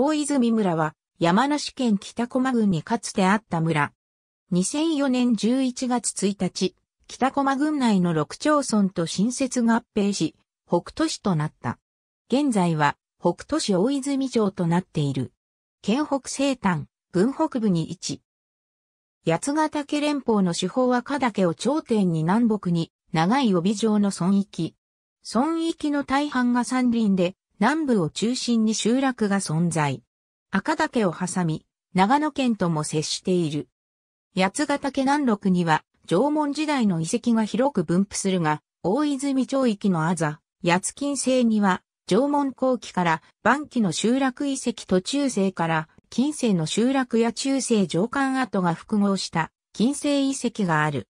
大泉村は山梨県北駒郡にかつてあった村。2004年11月1日、北駒郡内の6町村と新設合併し、北都市となった。現在は北都市大泉町となっている。県北西端、郡北部に位置。八ヶ岳連邦の主は赤岳を頂点に南北に長い帯状の村域。村域の大半が山林で、南部を中心に集落が存在。赤岳を挟み、長野県とも接している。八ヶ岳南麓には、縄文時代の遺跡が広く分布するが、大泉町域のあざ、八金星には、縄文後期から晩期の集落遺跡と中世から近世の集落や中世上官跡が複合した近世遺跡がある。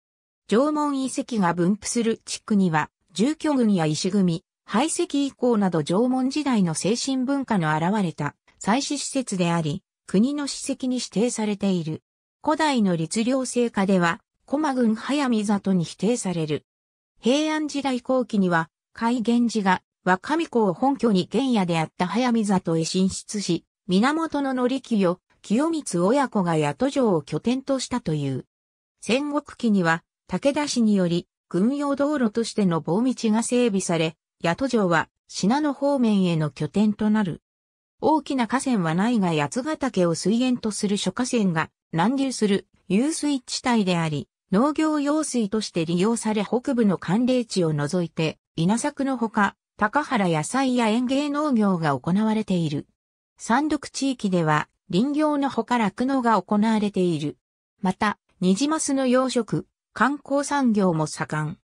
縄文遺跡が分布する地区には、住居群や石組、排斥以降など縄文時代の精神文化の現れた祭祀施設であり、国の史跡に指定されている。古代の律令制下では、駒郡早見里に否定される。平安時代後期には、海源寺が若見子を本拠に原野であった早見里へ進出し、源の則を、清光親子が宿戸城を拠点としたという。戦国期には、武田氏により、軍用道路としての棒道が整備され、八戸城は品野方面への拠点となる。大きな河川はないが八ヶ岳を水源とする諸河川が南流する湧水地帯であり、農業用水として利用され北部の寒冷地を除いて稲作のほか、高原野菜や園芸農業が行われている。山陸地域では林業のほか楽農が行われている。また、ニジマスの養殖、観光産業も盛ん。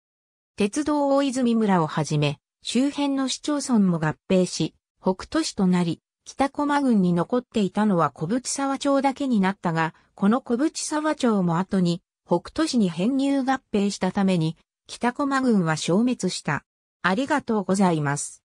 鉄道大泉村をはじめ、周辺の市町村も合併し、北都市となり、北駒郡に残っていたのは小淵沢町だけになったが、この小淵沢町も後に北都市に編入合併したために、北駒郡は消滅した。ありがとうございます。